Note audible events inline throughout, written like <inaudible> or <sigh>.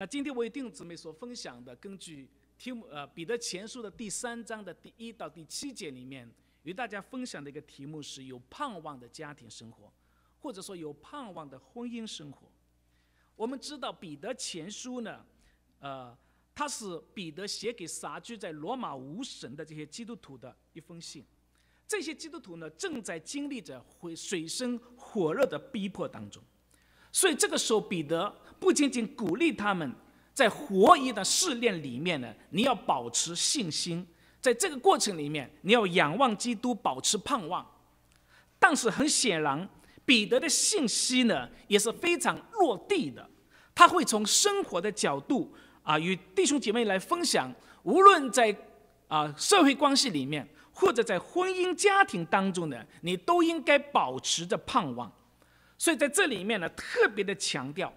那今天我与弟兄姊妹所分享的，根据题目，呃，彼得前书的第三章的第一到第七节里面，与大家分享的一个题目是：有盼望的家庭生活，或者说有盼望的婚姻生活。我们知道，彼得前书呢，呃，它是彼得写给撒居在罗马无神的这些基督徒的一封信。这些基督徒呢，正在经历着水深火热的逼迫当中，所以这个时候彼得。不仅仅鼓励他们，在活一段试炼里面呢，你要保持信心，在这个过程里面，你要仰望基督，保持盼望。但是很显然，彼得的信息呢也是非常落地的，他会从生活的角度啊，与弟兄姐妹来分享。无论在啊社会关系里面，或者在婚姻家庭当中呢，你都应该保持着盼望。所以在这里面呢，特别的强调。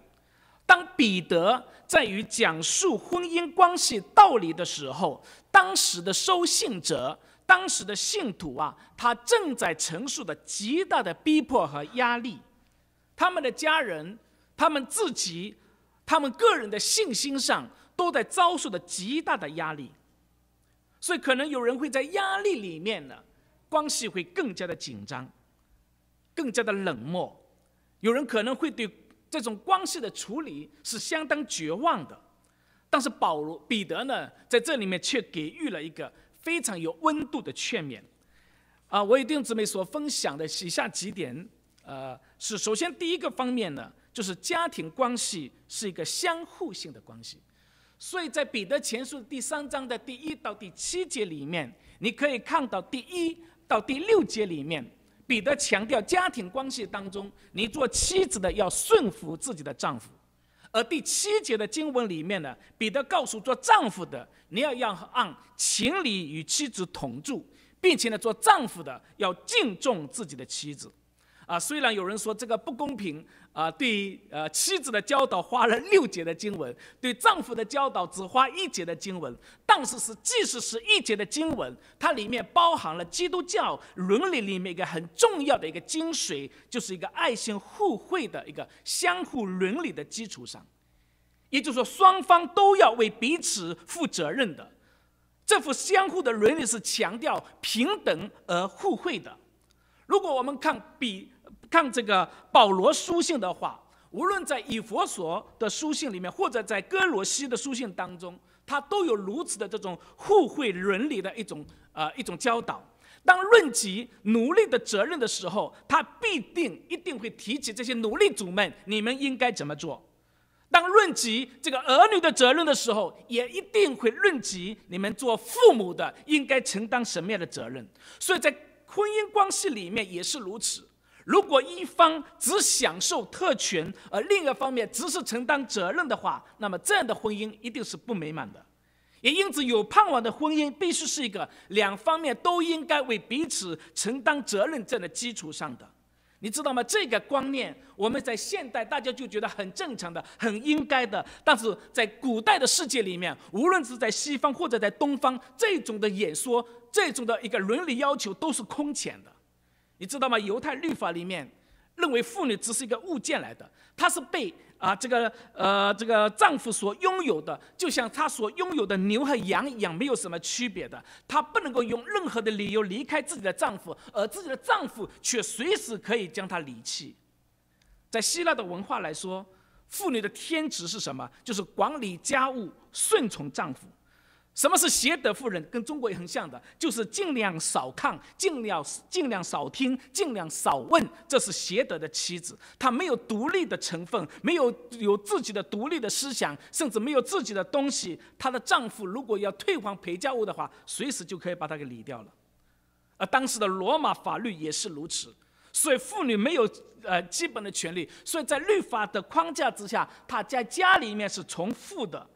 当彼得在于讲述婚姻关系道理的时候，当时的收信者，当时的信徒啊，他正在承受的极大的逼迫和压力，他们的家人、他们自己、他们个人的信心上都在遭受的极大的压力，所以可能有人会在压力里面呢，关系会更加的紧张，更加的冷漠，有人可能会对。这种关系的处理是相当绝望的，但是保罗、彼得呢，在这里面却给予了一个非常有温度的劝勉。啊，我与弟兄姊妹所分享的以下几点，呃，是首先第一个方面呢，就是家庭关系是一个相互性的关系，所以在彼得前书第三章的第一到第七节里面，你可以看到第一到第六节里面。彼得强调家庭关系当中，你做妻子的要顺服自己的丈夫，而第七节的经文里面呢，彼得告诉做丈夫的，你要让按情理与妻子同住，并且呢，做丈夫的要敬重自己的妻子。啊，虽然有人说这个不公平。啊，对呃妻子的教导花了六节的经文，对丈夫的教导只花一节的经文。但是是即使是一节的经文，它里面包含了基督教伦理里面一个很重要的一个精髓，就是一个爱心互惠的一个相互伦理的基础上。也就是说，双方都要为彼此负责任的。这幅相互的伦理是强调平等而互惠的。如果我们看比。看这个保罗书信的话，无论在以佛所的书信里面，或者在哥罗西的书信当中，他都有如此的这种互惠伦理的一种呃一种教导。当论及奴隶的责任的时候，他必定一定会提及这些奴隶主们，你们应该怎么做？当论及这个儿女的责任的时候，也一定会论及你们做父母的应该承担什么样的责任。所以在婚姻关系里面也是如此。如果一方只享受特权，而另一方面只是承担责任的话，那么这样的婚姻一定是不美满的。也因此，有盼望的婚姻必须是一个两方面都应该为彼此承担责任的基础上的。你知道吗？这个观念我们在现代大家就觉得很正常的、很应该的，但是在古代的世界里面，无论是在西方或者在东方，这种的演说、这种的一个伦理要求都是空前的。你知道吗？犹太律法里面认为妇女只是一个物件来的，她是被啊这个呃这个丈夫所拥有的，就像她所拥有的牛和羊一样，没有什么区别的。她不能够用任何的理由离开自己的丈夫，而自己的丈夫却随时可以将她离弃。在希腊的文化来说，妇女的天职是什么？就是管理家务，顺从丈夫。什么是贤德妇人？跟中国也很像的，就是尽量少看，尽量尽量少听，尽量少问。这是贤德的妻子，她没有独立的成分，没有有自己的独立的思想，甚至没有自己的东西。她的丈夫如果要退还陪嫁物的话，随时就可以把她给离掉了。而当时的罗马法律也是如此，所以妇女没有呃基本的权利，所以在律法的框架之下，她在家里面是从父的。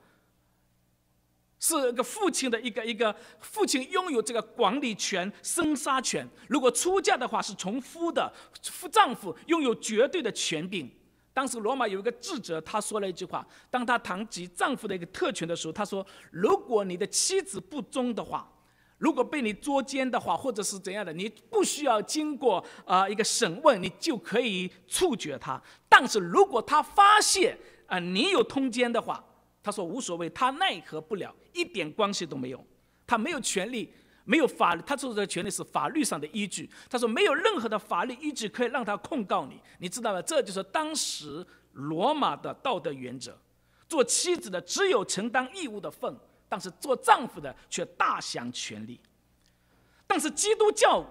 是一个父亲的一个一个父亲拥有这个管理权、生杀权。如果出嫁的话，是从夫的夫丈夫拥有绝对的权柄。当时罗马有一个智者，他说了一句话：当他谈及丈夫的一个特权的时候，他说：“如果你的妻子不忠的话，如果被你捉奸的话，或者是怎样的，你不需要经过啊一个审问，你就可以处决他。但是如果他发现啊你有通奸的话，他说无所谓，他奈何不了。”一点关系都没有，他没有权利，没有法，他做出的权利是法律上的依据。他说没有任何的法律依据可以让他控告你，你知道吗？这就是当时罗马的道德原则：做妻子的只有承担义务的份，但是做丈夫的却大享权利。但是基督教。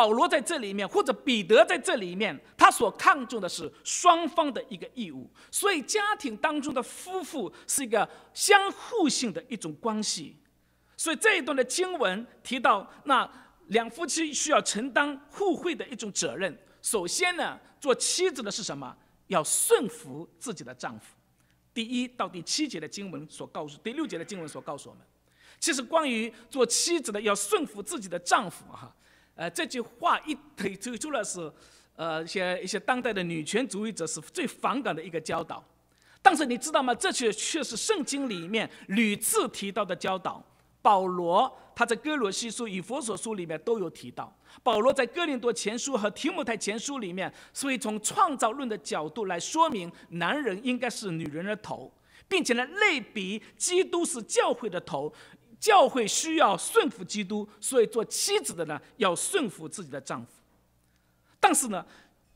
保罗在这里面，或者彼得在这里面，他所看重的是双方的一个义务。所以家庭当中的夫妇是一个相互性的一种关系。所以这一段的经文提到，那两夫妻需要承担互惠的一种责任。首先呢，做妻子的是什么？要顺服自己的丈夫。第一到第七节的经文所告诉，第六节的经文所告诉我们，其实关于做妻子的要顺服自己的丈夫哈。呃，这句话一推推出来是，呃，一些一些当代的女权主义者是最反感的一个教导。但是你知道吗？这却却是圣经里面屡次提到的教导。保罗他在哥罗西书与佛所书里面都有提到。保罗在哥林多前书和提摩太前书里面，所以从创造论的角度来说明，男人应该是女人的头，并且呢，类比基督是教会的头。教会需要顺服基督，所以做妻子的呢要顺服自己的丈夫。但是呢，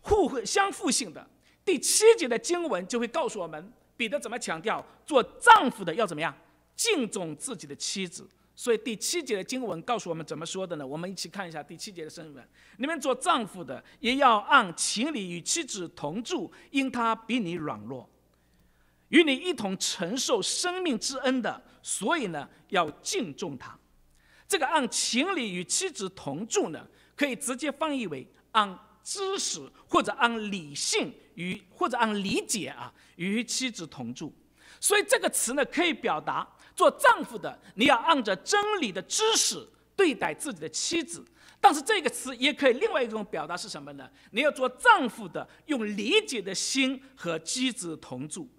互会相互性的第七节的经文就会告诉我们，彼得怎么强调做丈夫的要怎么样敬重自己的妻子。所以第七节的经文告诉我们怎么说的呢？我们一起看一下第七节的圣文：你们做丈夫的也要按情理与妻子同住，因她比你软弱。与你一同承受生命之恩的，所以呢要敬重他。这个按情理与妻子同住呢，可以直接翻译为按知识或者按理性与或者按理解啊与妻子同住。所以这个词呢可以表达做丈夫的你要按着真理的知识对待自己的妻子，但是这个词也可以另外一种表达是什么呢？你要做丈夫的用理解的心和妻子同住。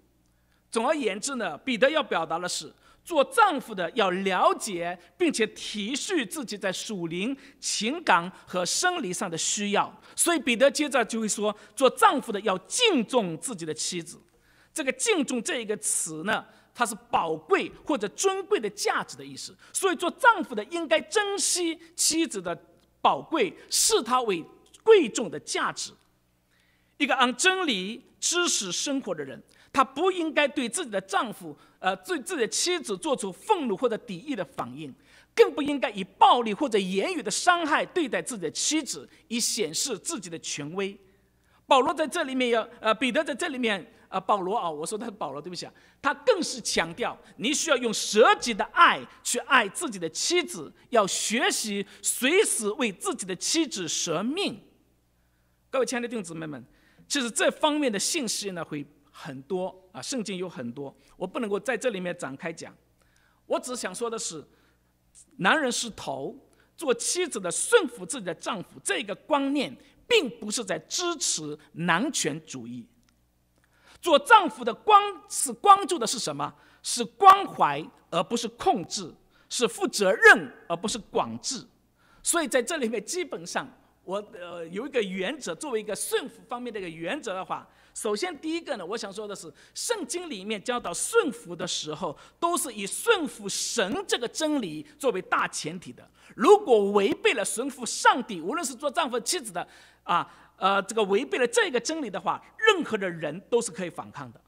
总而言之呢，彼得要表达的是，做丈夫的要了解并且体恤自己在属灵、情感和生理上的需要。所以彼得接着就会说，做丈夫的要敬重自己的妻子。这个“敬重”这一个词呢，它是宝贵或者尊贵的价值的意思。所以做丈夫的应该珍惜妻子的宝贵，视她为贵重的价值。一个按真理知识生活的人。她不应该对自己的丈夫，呃，对自己的妻子做出愤怒或者敌意的反应，更不应该以暴力或者言语的伤害对待自己的妻子，以显示自己的权威。保罗在这里面要，呃，彼得在这里面，啊，保罗啊，我说他是保罗，对不起，啊，他更是强调，你需要用舍己的爱去爱自己的妻子，要学习随时为自己的妻子舍命。各位亲爱的弟兄姊妹们，其实这方面的信息呢，会。很多啊，圣经有很多，我不能够在这里面展开讲。我只想说的是，男人是头，做妻子的顺服自己的丈夫，这个观念并不是在支持男权主义。做丈夫的光是关注的是什么？是关怀而不是控制，是负责任而不是管制。所以在这里面，基本上我呃有一个原则，作为一个顺服方面的一个原则的话。首先，第一个呢，我想说的是，圣经里面教导顺服的时候，都是以顺服神这个真理作为大前提的。如果违背了顺服上帝，无论是做丈夫、妻子的，啊，呃，这个违背了这个真理的话，任何的人都是可以反抗的。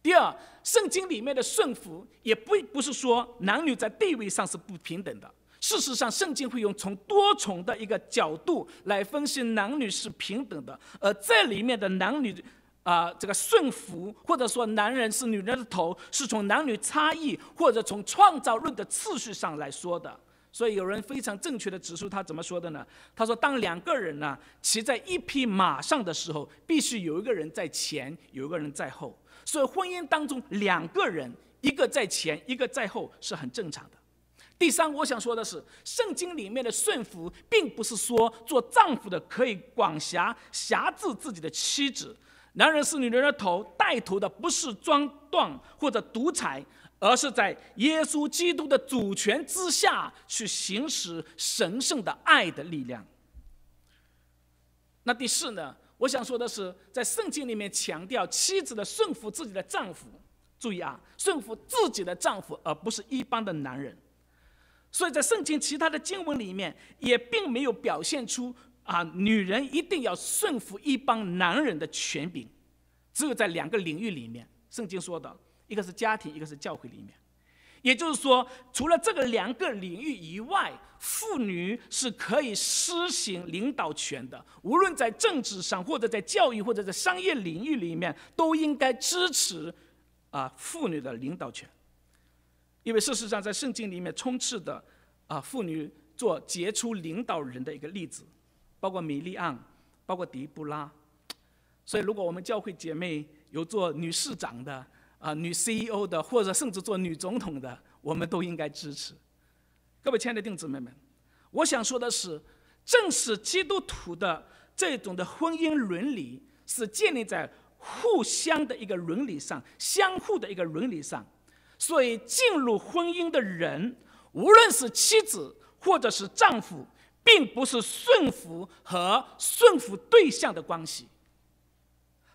第二，圣经里面的顺服也不不是说男女在地位上是不平等的。事实上，圣经会用从多重的一个角度来分析男女是平等的，而这里面的男女。啊，这个顺服或者说男人是女人的头，是从男女差异或者从创造论的次序上来说的。所以有人非常正确的指出，他怎么说的呢？他说：“当两个人呢骑在一匹马上的时候，必须有一个人在前，有一个人在后。所以婚姻当中两个人一个在前，一个在后是很正常的。”第三，我想说的是，圣经里面的顺服，并不是说做丈夫的可以管辖辖制自己的妻子。男人是女人的头，带头的不是装断或者独裁，而是在耶稣基督的主权之下去行使神圣的爱的力量。那第四呢？我想说的是，在圣经里面强调妻子的顺服自己的丈夫，注意啊，顺服自己的丈夫，而不是一般的男人。所以在圣经其他的经文里面，也并没有表现出。啊，女人一定要顺服一帮男人的权柄，只有在两个领域里面，圣经说的，一个是家庭，一个是教会里面。也就是说，除了这个两个领域以外，妇女是可以施行领导权的。无论在政治上，或者在教育，或者在商业领域里面，都应该支持啊妇女的领导权，因为事实上，在圣经里面充斥的啊妇女做杰出领导人的一个例子。包括米利安，包括迪布拉，所以如果我们教会姐妹有做女市长的啊、女 CEO 的，或者甚至做女总统的，我们都应该支持。各位亲爱的弟兄姊妹们，我想说的是，正是基督徒的这种的婚姻伦理，是建立在互相的一个伦理上、相互的一个伦理上。所以进入婚姻的人，无论是妻子或者是丈夫。并不是顺服和顺服对象的关系，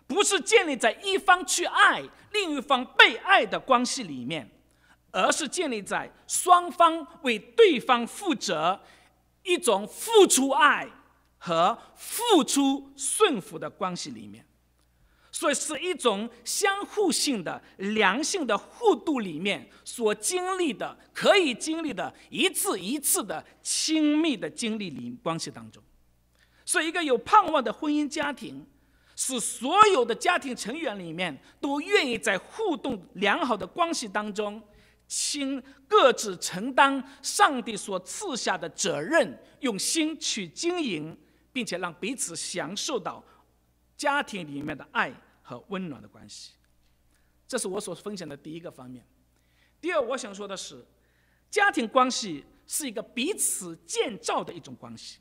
不是建立在一方去爱另一方被爱的关系里面，而是建立在双方为对方负责，一种付出爱和付出顺服的关系里面。所以是一种相互性的、良性的互动里面所经历的，可以经历的一次一次的亲密的经历里关系当中。所以，一个有盼望的婚姻家庭，是所有的家庭成员里面都愿意在互动良好的关系当中，亲各自承担上帝所赐下的责任，用心去经营，并且让彼此享受到家庭里面的爱。和温暖的关系，这是我所分享的第一个方面。第二，我想说的是，家庭关系是一个彼此建造的一种关系。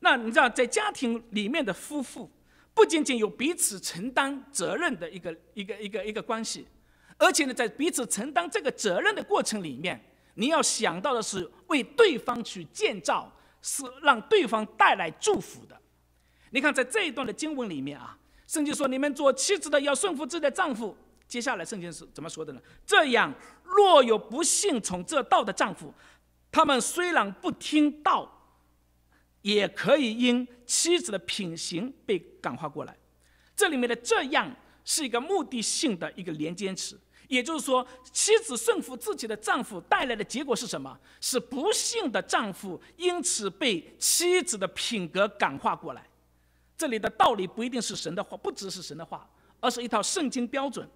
那你知道，在家庭里面的夫妇，不仅仅有彼此承担责任的一个一个一个一个关系，而且呢，在彼此承担这个责任的过程里面，你要想到的是为对方去建造，是让对方带来祝福的。你看，在这一段的经文里面啊。圣经说：“你们做妻子的要顺服自己的丈夫。”接下来圣经是怎么说的呢？这样，若有不信从这道的丈夫，他们虽然不听道，也可以因妻子的品行被感化过来。这里面的“这样”是一个目的性的一个连接词，也就是说，妻子顺服自己的丈夫带来的结果是什么？是不幸的丈夫因此被妻子的品格感化过来。这里的道理不一定是神的话，不只是神的话，而是一套圣经标准。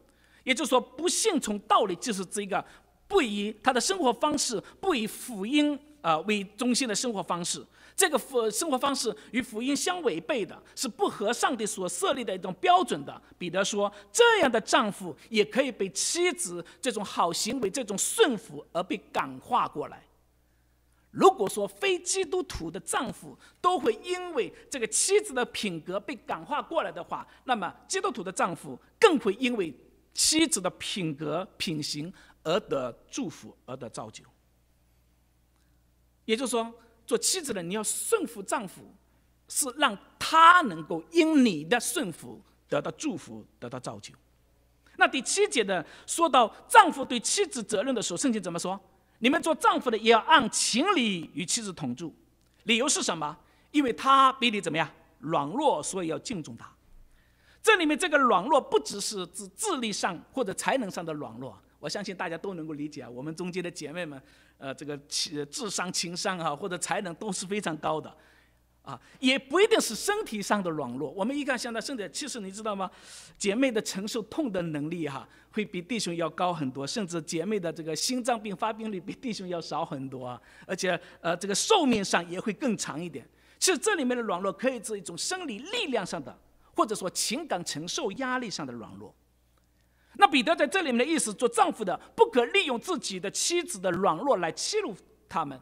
也就是说，不信从道理，就是这一个不以他的生活方式不以福音啊为中心的生活方式。这个福生活方式与福音相违背的，是不合上帝所设立的一种标准的。彼得说，这样的丈夫也可以被妻子这种好行为、这种顺服而被感化过来。如果说非基督徒的丈夫都会因为这个妻子的品格被感化过来的话，那么基督徒的丈夫更会因为妻子的品格、品行而得祝福而得造就。也就是说，做妻子的你要顺服丈夫，是让他能够因你的顺服得到祝福、得到造就。那第七节的说到丈夫对妻子责任的时候，圣经怎么说？你们做丈夫的也要按情理与妻子同住，理由是什么？因为他比你怎么样软弱，所以要敬重他。这里面这个软弱不只是智智力上或者才能上的软弱，我相信大家都能够理解啊。我们中间的姐妹们，呃，这个情智商、情商啊，或者才能都是非常高的。也不一定是身体上的软弱，我们一看现在身体，其实你知道吗？姐妹的承受痛的能力哈，会比弟兄要高很多，甚至姐妹的这个心脏病发病率比弟兄要少很多，而且呃，这个寿命上也会更长一点。其实这里面的软弱，可以是一种生理力量上的，或者说情感承受压力上的软弱。那彼得在这里面的意思，做丈夫的不可利用自己的妻子的软弱来欺辱他们。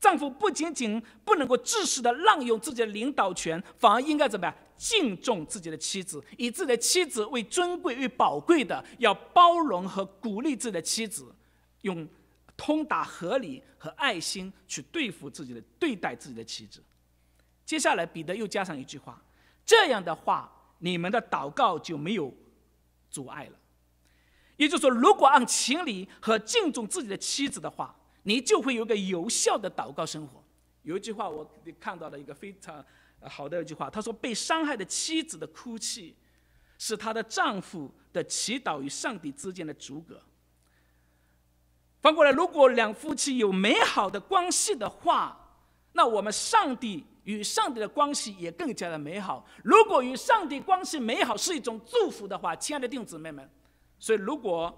丈夫不仅仅不能够自私的滥用自己的领导权，反而应该怎么样？敬重自己的妻子，以自己的妻子为尊贵与宝贵的，要包容和鼓励自己的妻子，用通达、合理和爱心去对付自己的、对待自己的妻子。接下来，彼得又加上一句话：这样的话，你们的祷告就没有阻碍了。也就是说，如果按情理和敬重自己的妻子的话。你就会有个有效的祷告生活。有一句话，我看到了一个非常好的一句话，他说：“被伤害的妻子的哭泣，是她的丈夫的祈祷与上帝之间的阻隔。”翻过来，如果两夫妻有美好的关系的话，那我们上帝与上帝的关系也更加的美好。如果与上帝关系美好是一种祝福的话，亲爱的弟兄姊妹们，所以如果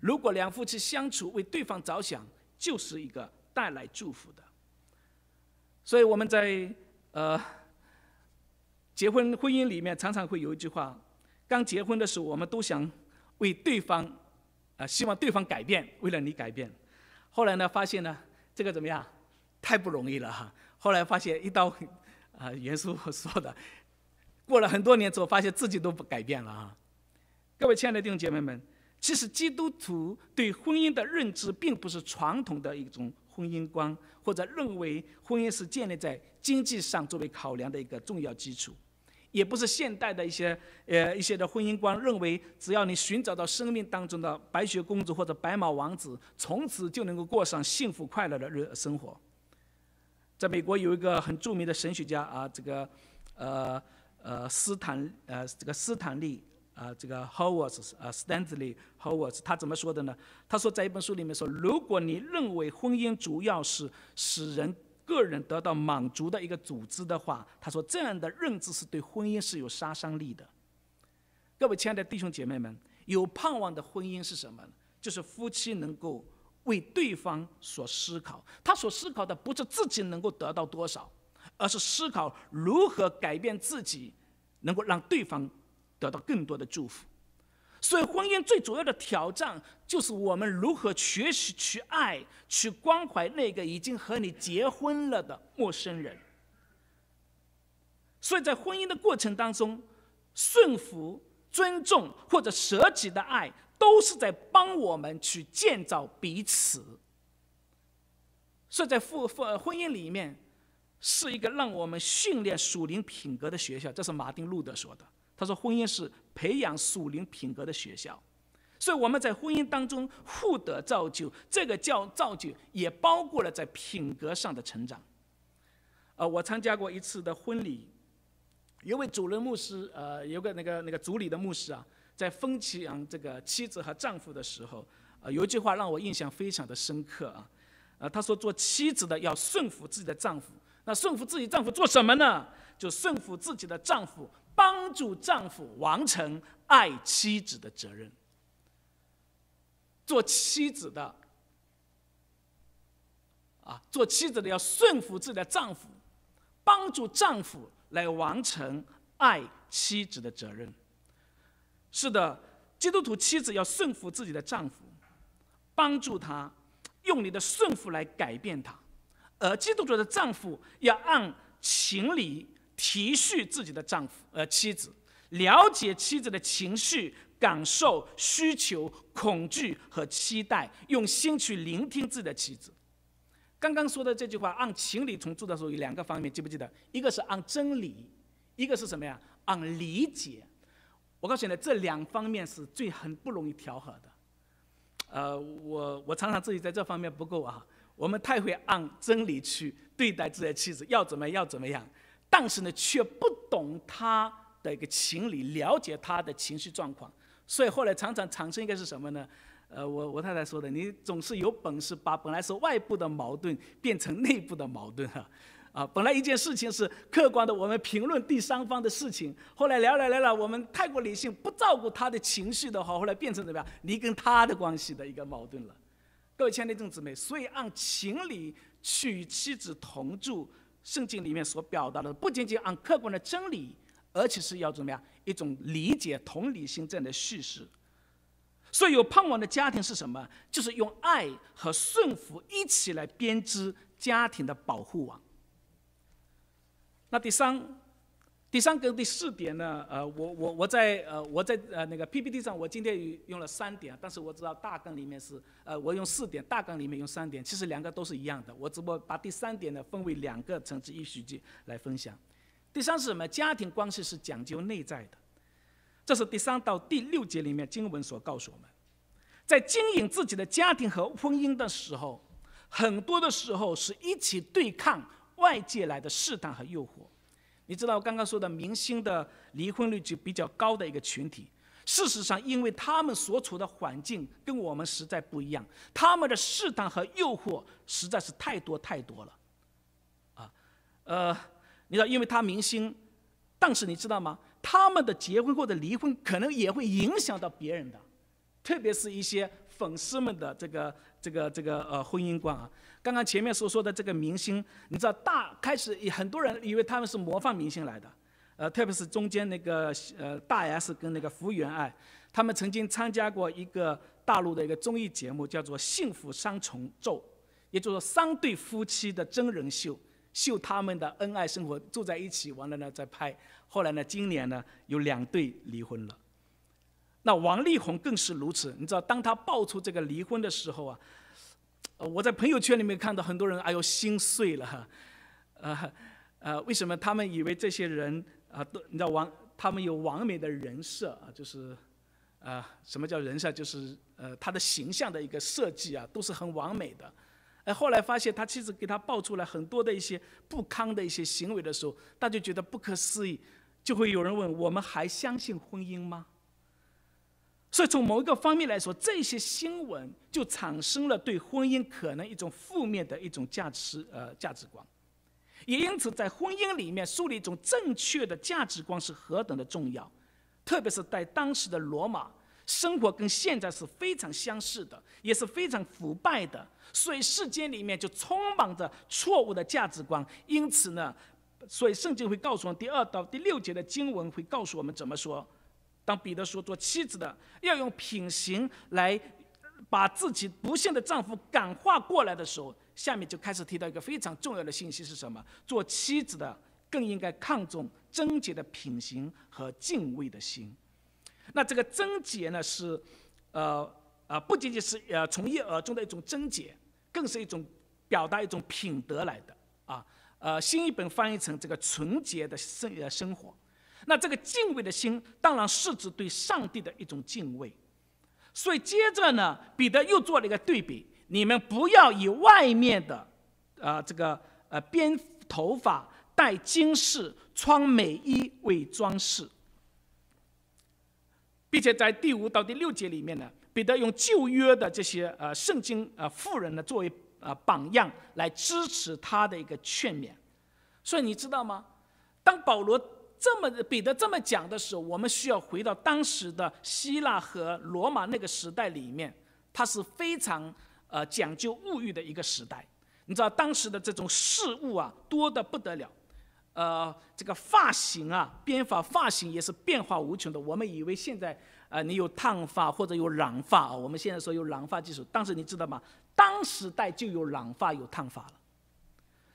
如果两夫妻相处为对方着想。就是一个带来祝福的，所以我们在呃结婚婚姻里面常常会有一句话：刚结婚的时候，我们都想为对方啊，希望对方改变，为了你改变。后来呢，发现呢，这个怎么样？太不容易了哈！后来发现，一到啊，袁叔说的，过了很多年之后，发现自己都不改变了啊。各位亲爱的弟兄姐妹们。其实基督徒对婚姻的认知，并不是传统的一种婚姻观，或者认为婚姻是建立在经济上作为考量的一个重要基础，也不是现代的一些呃一些的婚姻观，认为只要你寻找到生命当中的白雪公主或者白马王子，从此就能够过上幸福快乐的日生活。在美国有一个很著名的神学家啊，这个，呃呃斯坦呃这个斯坦利。啊，这个 Howards 啊，Stanley Howards 他怎么说的呢？他说，在一本书里面说，如果你认为婚姻主要是使人个人得到满足的一个组织的话，他说这样的认知是对婚姻是有杀伤力的。各位亲爱的弟兄姐妹们，有盼望的婚姻是什么呢？就是夫妻能够为对方所思考。他所思考的不是自己能够得到多少，而是思考如何改变自己，能够让对方。得到更多的祝福，所以婚姻最主要的挑战就是我们如何学习去爱、去关怀那个已经和你结婚了的陌生人。所以在婚姻的过程当中，顺服、尊重或者舍己的爱，都是在帮我们去建造彼此。所以在夫夫婚姻里面，是一个让我们训练属灵品格的学校。这是马丁·路德说的。他说：“婚姻是培养属灵品格的学校，所以我们在婚姻当中互德造就，这个叫造就，也包括了在品格上的成长。”呃，我参加过一次的婚礼，有位主任牧师，呃，有个那个那个主理的牧师啊，在分享扬这个妻子和丈夫的时候，呃，有一句话让我印象非常的深刻啊。呃，他说：“做妻子的要顺服自己的丈夫，那顺服自己丈夫做什么呢？就顺服自己的丈夫。”帮助丈夫完成爱妻子的责任，做妻子的，啊，做妻子的要顺服自己的丈夫，帮助丈夫来完成爱妻子的责任。是的，基督徒妻子要顺服自己的丈夫，帮助他，用你的顺服来改变他，而基督徒的丈夫要按情理。体恤自己的丈夫，呃，妻子，了解妻子的情绪、感受、需求、恐惧和期待，用心去聆听自己的妻子。刚刚说的这句话，按情理重做的时候有两个方面，记不记得？一个是按真理，一个是什么呀？按理解。我告诉你，这两方面是最很不容易调和的。呃，我我常常自己在这方面不够啊。我们太会按真理去对待自己的妻子，要怎么样？要怎么样？但是呢，却不懂他的一个情理，了解他的情绪状况，所以后来常常产生一个是什么呢？呃，我我太太说的，你总是有本事把本来是外部的矛盾变成内部的矛盾哈，啊，本来一件事情是客观的，我们评论第三方的事情，后来聊了聊了，我们太过理性，不照顾他的情绪的话，后来变成怎么样？你跟他的关系的一个矛盾了。各位亲爱的弟兄姊妹，所以按情理去与妻子同住。圣经里面所表达的不仅仅按客观的真理，而且是要怎么样一种理解同理心这样的叙事。所以，有盼望的家庭是什么？就是用爱和顺服一起来编织家庭的保护网。那第三。第三个、第四点呢？呃，我、我、我在呃，我在呃那个 PPT 上，我今天用了三点，但是我知道大纲里面是呃，我用四点，大纲里面用三点，其实两个都是一样的。我只不过把第三点呢分为两个层次一书记来分享。第三是什么？家庭关系是讲究内在的，这是第三到第六节里面经文所告诉我们，在经营自己的家庭和婚姻的时候，很多的时候是一起对抗外界来的试探和诱惑。你知道我刚刚说的明星的离婚率就比较高的一个群体，事实上，因为他们所处的环境跟我们实在不一样，他们的试探和诱惑实在是太多太多了，啊，呃，你知道，因为他明星，但是你知道吗？他们的结婚或者离婚可能也会影响到别人的，特别是一些粉丝们的这个这个这个呃婚姻观啊。刚刚前面所说的这个明星，你知道大开始很多人以为他们是模范明星来的，呃，特别是中间那个呃大 S 跟那个福原爱，他们曾经参加过一个大陆的一个综艺节目，叫做《幸福三重奏》，也就是说三对夫妻的真人秀，秀他们的恩爱生活，住在一起完了呢再拍。后来呢，今年呢有两对离婚了。那王力宏更是如此，你知道当他爆出这个离婚的时候啊。呃，我在朋友圈里面看到很多人，哎呦，心碎了，啊，啊，为什么他们以为这些人啊，都你知道完，他们有完美的人设啊，就是，啊，什么叫人设？就是呃，他的形象的一个设计啊，都是很完美的，哎，后来发现他妻子给他爆出来很多的一些不堪的一些行为的时候，大家觉得不可思议，就会有人问：我们还相信婚姻吗？所以，从某一个方面来说，这些新闻就产生了对婚姻可能一种负面的一种价值，呃，价值观。也因此，在婚姻里面树立一种正确的价值观是何等的重要。特别是在当时的罗马，生活跟现在是非常相似的，也是非常腐败的，所以世间里面就充满着错误的价值观。因此呢，所以圣经会告诉我们第二到第六节的经文会告诉我们怎么说。当彼得说做妻子的要用品行来把自己不幸的丈夫感化过来的时候，下面就开始提到一个非常重要的信息是什么？做妻子的更应该看重贞洁的品行和敬畏的心。那这个贞洁呢，是，呃呃，不仅仅是呃从一而终的一种贞洁，更是一种表达一种品德来的啊。呃，新一本翻译成这个纯洁的生呃生活。那这个敬畏的心，当然是指对上帝的一种敬畏。所以接着呢，彼得又做了一个对比：你们不要以外面的，呃，这个呃，编头发、戴金饰、穿美衣为装饰。并且在第五到第六节里面呢，彼得用旧约的这些呃圣经呃富人呢作为呃榜样来支持他的一个劝勉。所以你知道吗？当保罗。这么彼得这么讲的时候，我们需要回到当时的希腊和罗马那个时代里面，它是非常呃讲究物欲的一个时代。你知道当时的这种事物啊多得不得了，呃，这个发型啊，编发发型也是变化无穷的。我们以为现在啊，你有烫发或者有染发，我们现在说有染发技术，但是你知道吗？当时代就有染发有烫发了。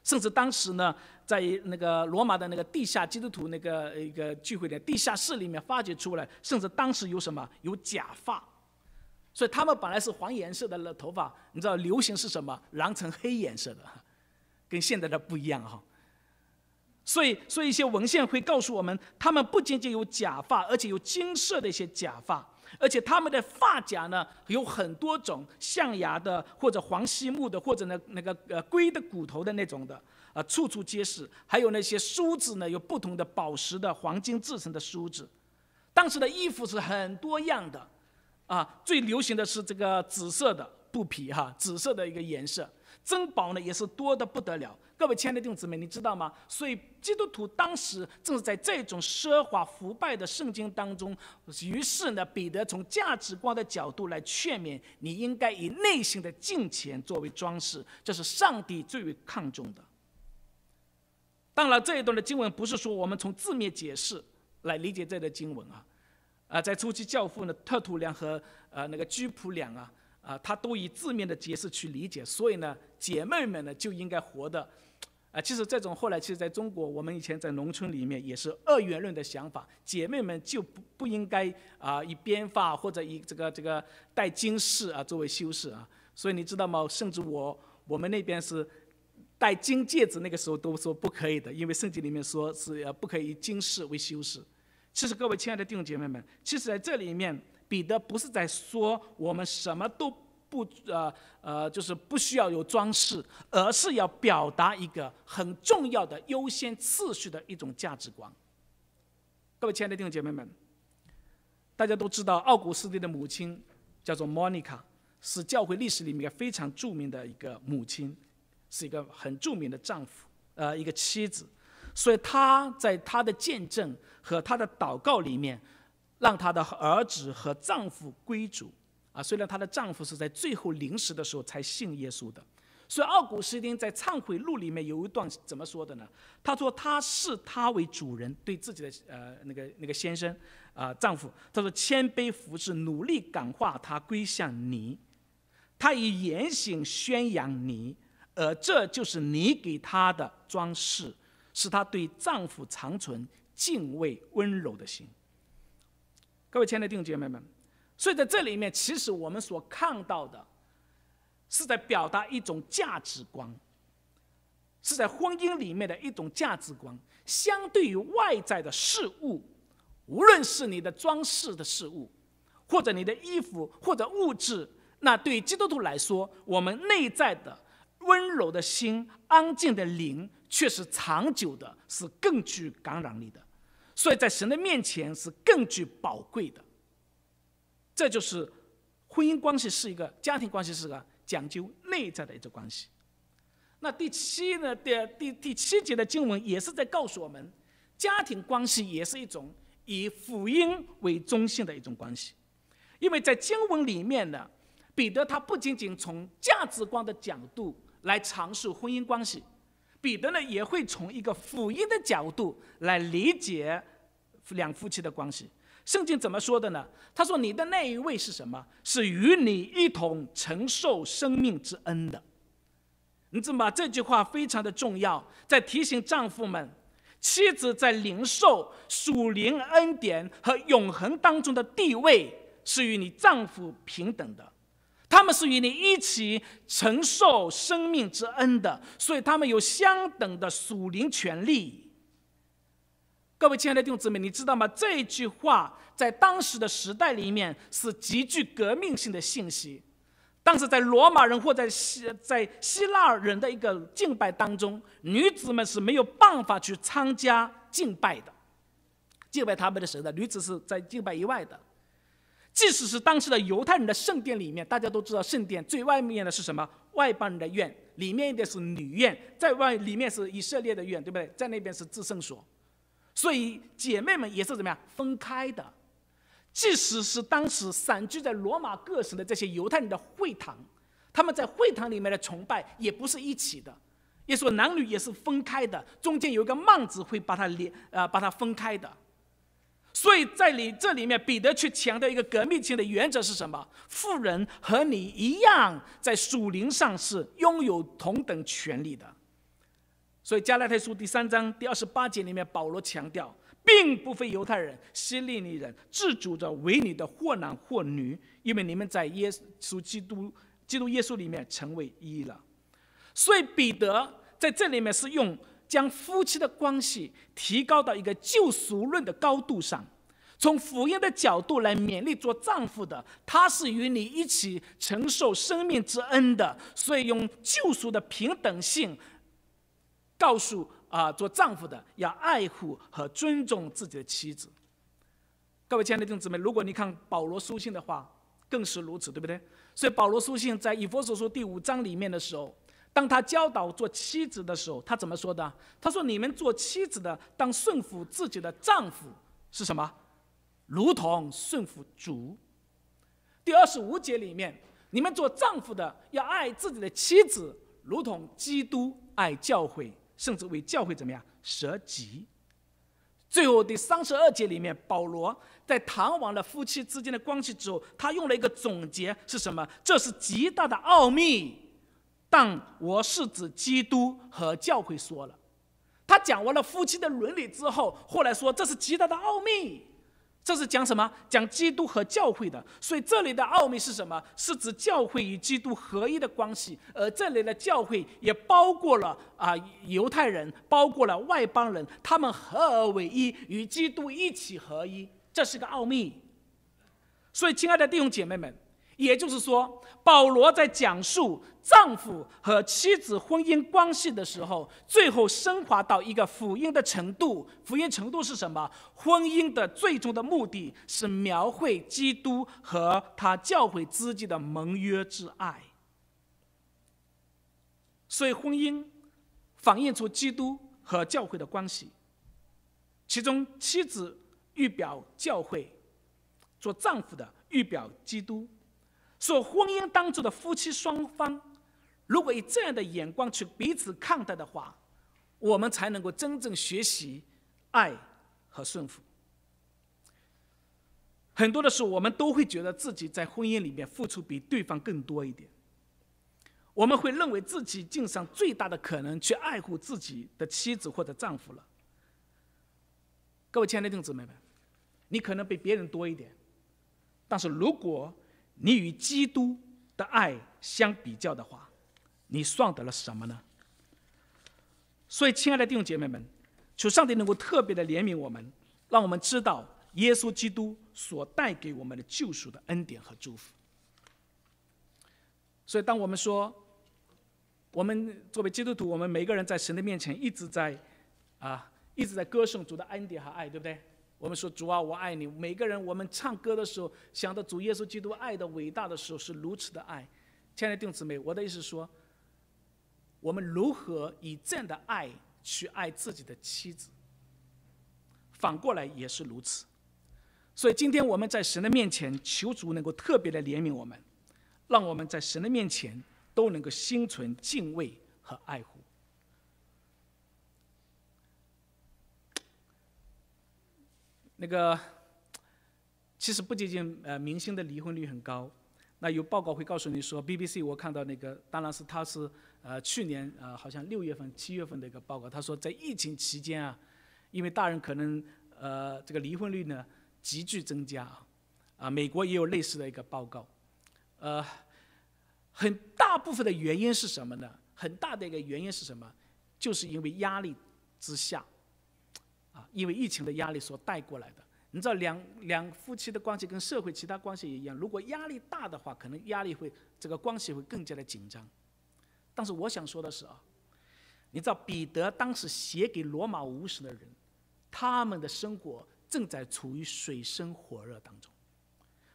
甚至当时呢，在那个罗马的那个地下基督徒那个一个聚会的地下室里面发掘出来，甚至当时有什么有假发，所以他们本来是黄颜色的那头发，你知道流行是什么？染成黑颜色的，跟现在的不一样哈。所以，所以一些文献会告诉我们，他们不仅仅有假发，而且有金色的一些假发。而且他们的发夹呢有很多种，象牙的或者黄稀木的或者那那个呃龟的骨头的那种的，啊处处皆是。还有那些梳子呢，有不同的宝石的黄金制成的梳子。当时的衣服是很多样的，啊最流行的是这个紫色的布皮哈，紫色的一个颜色。珍宝呢也是多的不得了。各位亲爱的弟兄姊妹，你知道吗？所以基督徒当时正是在这种奢华腐败的圣经当中，于是呢，彼得从价值观的角度来劝勉，你应该以内心的敬虔作为装饰，这是上帝最为看重的。当然，这一段的经文不是说我们从字面解释来理解这段经文啊，啊，在初期教父呢，特图良和呃那个居普良啊。啊，他都以字面的解释去理解，所以呢，姐妹们呢就应该活的，啊，其实这种后来，其实在中国，我们以前在农村里面也是二元论的想法，姐妹们就不不应该啊以编发或者以这个这个戴金饰啊作为修饰啊，所以你知道吗？甚至我我们那边是戴金戒指，那个时候都说不可以的，因为圣经里面说是不可以以金饰为修饰。其实各位亲爱的弟兄姐妹们，其实在这里面。彼得不是在说我们什么都不呃呃，就是不需要有装饰，而是要表达一个很重要的优先次序的一种价值观。各位亲爱的弟兄姐妹们，大家都知道，奥古斯丁的母亲叫做 Monica，是教会历史里面一个非常著名的一个母亲，是一个很著名的丈夫，呃，一个妻子，所以他在他的见证和他的祷告里面。让她的儿子和丈夫归主，啊，虽然她的丈夫是在最后临死的时候才信耶稣的，所以奥古斯丁在忏悔录里面有一段怎么说的呢？他说：“他视他为主人，对自己的呃那个那个先生啊丈夫，他说谦卑服侍，努力感化他归向你，他以言行宣扬你，而这就是你给他的装饰，使他对丈夫长存敬畏温柔的心。”各位亲爱的弟兄姐妹们，所以在这里面，其实我们所看到的，是在表达一种价值观，是在婚姻里面的一种价值观。相对于外在的事物，无论是你的装饰的事物，或者你的衣服，或者物质，那对基督徒来说，我们内在的温柔的心、安静的灵，却是长久的，是更具感染力的。所以在神的面前是更具宝贵的。这就是婚姻关系是一个家庭关系是个讲究内在的一种关系。那第七呢第第第七节的经文也是在告诉我们，家庭关系也是一种以福音为中心的一种关系。因为在经文里面呢，彼得他不仅仅从价值观的角度来阐述婚姻关系。彼得呢也会从一个辅音的角度来理解两夫妻的关系。圣经怎么说的呢？他说：“你的那一位是什么？是与你一同承受生命之恩的。”你知道吗？这句话非常的重要，在提醒丈夫们，妻子在灵受属灵恩典和永恒当中的地位是与你丈夫平等的。他们是与你一起承受生命之恩的，所以他们有相等的属灵权利。各位亲爱的弟兄姊妹，你知道吗？这一句话在当时的时代里面是极具革命性的信息。但是在罗马人或在希在希腊人的一个敬拜当中，女子们是没有办法去参加敬拜的，敬拜他们的神的女子是在敬拜以外的。即使是当时的犹太人的圣殿里面，大家都知道圣殿最外面的是什么？外邦人的院，里面的是女院，在外里面是以色列的院，对不对？在那边是自圣所，所以姐妹们也是怎么样分开的？即使是当时散居在罗马各省的这些犹太人的会堂，他们在会堂里面的崇拜也不是一起的，也说男女也是分开的，中间有一个幔子会把它连啊把它分开的。所以在你这里面，彼得去强调一个革命性的原则是什么？富人和你一样，在属灵上是拥有同等权利的。所以加拉太书第三章第二十八节里面，保罗强调，并不非犹太人、希利尼人、自主的、为你的或男或女，因为你们在耶稣基督、基督耶稣里面成为一了。所以彼得在这里面是用。将夫妻的关系提高到一个救赎论的高度上，从福音的角度来勉励做丈夫的，他是与你一起承受生命之恩的，所以用救赎的平等性，告诉啊做丈夫的要爱护和尊重自己的妻子。各位亲爱的弟兄姊妹，如果你看保罗书信的话，更是如此，对不对？所以保罗书信在以弗所书第五章里面的时候。当他教导做妻子的时候，他怎么说的？他说：“你们做妻子的，当顺服自己的丈夫，是什么？如同顺服主。”第二十五节里面，你们做丈夫的要爱自己的妻子，如同基督爱教会，甚至为教会怎么样舍己？最后第三十二节里面，保罗在谈完了夫妻之间的关系之后，他用了一个总结是什么？这是极大的奥秘。但我是指基督和教会说了，他讲完了夫妻的伦理之后，后来说这是极大的奥秘，这是讲什么？讲基督和教会的。所以这里的奥秘是什么？是指教会与基督合一的关系，而这里的教会也包括了啊犹太人，包括了外邦人，他们合而为一，与基督一起合一，这是个奥秘。所以，亲爱的弟兄姐妹们。也就是说，保罗在讲述丈夫和妻子婚姻关系的时候，最后升华到一个福音的程度。福音程度是什么？婚姻的最终的目的是描绘基督和他教会之间的盟约之爱。所以，婚姻反映出基督和教会的关系。其中，妻子预表教会，做丈夫的预表基督。说婚姻当中的夫妻双方，如果以这样的眼光去彼此看待的话，我们才能够真正学习爱和顺服。很多的时候，我们都会觉得自己在婚姻里面付出比对方更多一点，我们会认为自己尽上最大的可能去爱护自己的妻子或者丈夫了。各位亲爱的弟兄姊妹们，你可能比别人多一点，但是如果……你与基督的爱相比较的话，你算得了什么呢？所以，亲爱的弟兄姐妹们，求上帝能够特别的怜悯我们，让我们知道耶稣基督所带给我们的救赎的恩典和祝福。所以，当我们说，我们作为基督徒，我们每个人在神的面前一直在啊，一直在歌颂主的恩典和爱，对不对？我们说主啊，我爱你。每个人，我们唱歌的时候想到主耶稣基督爱的伟大，的时候是如此的爱。亲爱的兄子妹，我的意思是说，我们如何以这样的爱去爱自己的妻子，反过来也是如此。所以今天我们在神的面前求主能够特别的怜悯我们，让我们在神的面前都能够心存敬畏和爱护。那个，其实不仅仅呃明星的离婚率很高，那有报告会告诉你说，BBC 我看到那个，当然是他是呃去年呃好像六月份、七月份的一个报告，他说在疫情期间啊，因为大人可能呃这个离婚率呢急剧增加啊，啊美国也有类似的一个报告，呃很大部分的原因是什么呢？很大的一个原因是什么？就是因为压力之下。啊，因为疫情的压力所带过来的，你知道两两夫妻的关系跟社会其他关系也一样，如果压力大的话，可能压力会这个关系会更加的紧张。但是我想说的是啊，你知道彼得当时写给罗马五十的人，他们的生活正在处于水深火热当中，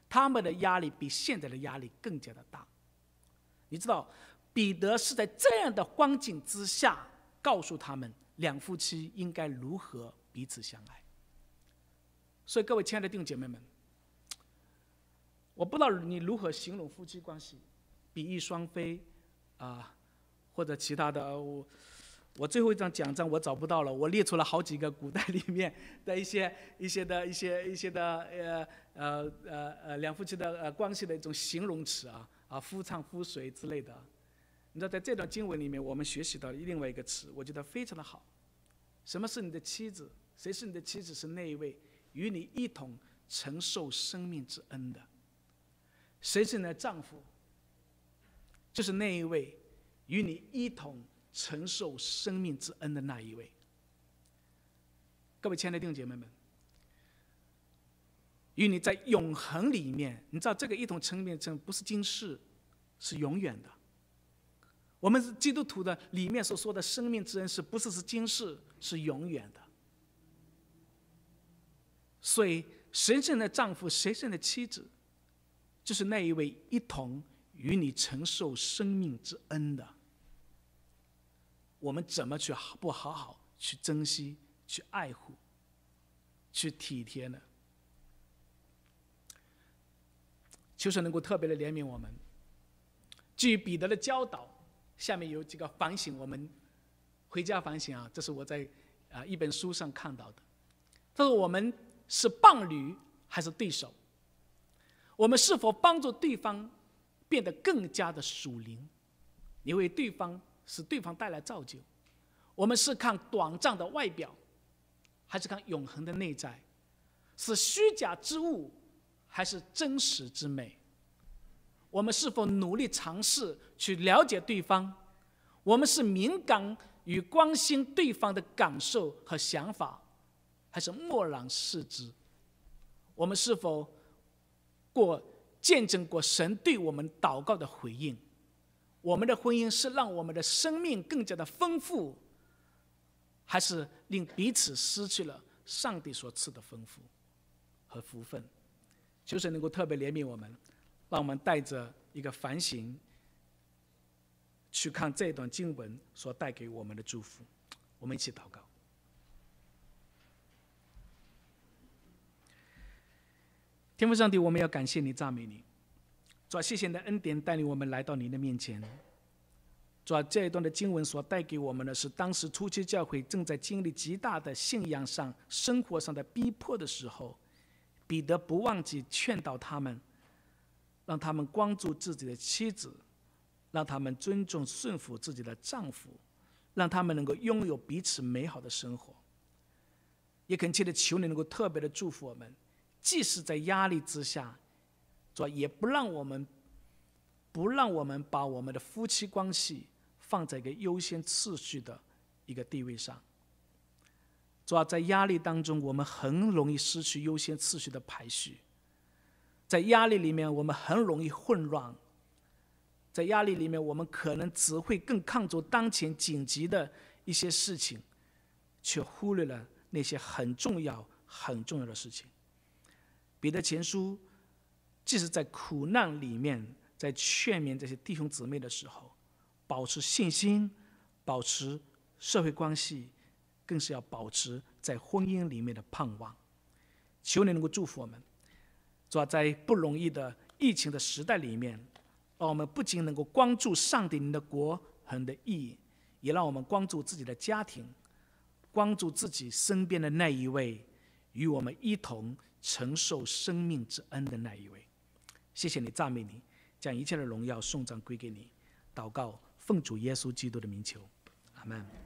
他们的压力比现在的压力更加的大。你知道彼得是在这样的光景之下告诉他们两夫妻应该如何。彼此相爱，所以各位亲爱的弟兄姐妹们，我不知道你如何形容夫妻关系，比翼双飞，啊，或者其他的，我我最后一张奖章我找不到了，我列出了好几个古代里面 <laughs> 的一些一些的一些一些的呃呃呃呃两夫妻的呃关系的一种形容词啊啊夫唱夫随之类的。你知道在这段经文里面，我们学习到另外一个词，我觉得非常的好，什么是你的妻子？谁是你的妻子？是那一位与你一同承受生命之恩的。谁是你的丈夫？就是那一位与你一同承受生命之恩的那一位。各位亲爱的弟兄姐妹们，与你在永恒里面，你知道这个一同成名成不是今世，是永远的。我们是基督徒的里面所说的生命之恩，是不是是今世？是永远的。所以，神圣的丈夫，神圣的妻子，就是那一位一同与你承受生命之恩的。我们怎么去不好好去珍惜、去爱护、去体贴呢？求神能够特别的怜悯我们。据彼得的教导，下面有几个反省，我们回家反省啊。这是我在啊一本书上看到的。他说我们。是伴侣还是对手？我们是否帮助对方变得更加的属灵？你为对方使对方带来造就？我们是看短暂的外表，还是看永恒的内在？是虚假之物，还是真实之美？我们是否努力尝试去了解对方？我们是敏感与关心对方的感受和想法？还是默然视之？我们是否过见证过神对我们祷告的回应？我们的婚姻是让我们的生命更加的丰富，还是令彼此失去了上帝所赐的丰富和福分？求神能够特别怜悯我们，让我们带着一个反省，去看这段经文所带给我们的祝福。我们一起祷告。天父上帝，我们要感谢你，赞美你，主，谢谢你的恩典带领我们来到您的面前。主，这一段的经文所带给我们的，是当时初期教会正在经历极大的信仰上、生活上的逼迫的时候，彼得不忘记劝导他们，让他们关注自己的妻子，让他们尊重顺服自己的丈夫，让他们能够拥有彼此美好的生活。也恳切的求你能够特别的祝福我们。即使在压力之下，吧，也不让我们，不让我们把我们的夫妻关系放在一个优先次序的一个地位上。要在压力当中，我们很容易失去优先次序的排序，在压力里面，我们很容易混乱，在压力里面，我们可能只会更看重当前紧急的一些事情，却忽略了那些很重要很重要的事情。彼得前书，即使在苦难里面，在劝勉这些弟兄姊妹的时候，保持信心，保持社会关系，更是要保持在婚姻里面的盼望。求你能够祝福我们，主要在不容易的疫情的时代里面，让我们不仅能够关注上帝您的国和的意义，也让我们关注自己的家庭，关注自己身边的那一位，与我们一同。承受生命之恩的那一位，谢谢你，赞美你，将一切的荣耀颂赞归给你，祷告，奉主耶稣基督的名求，阿门。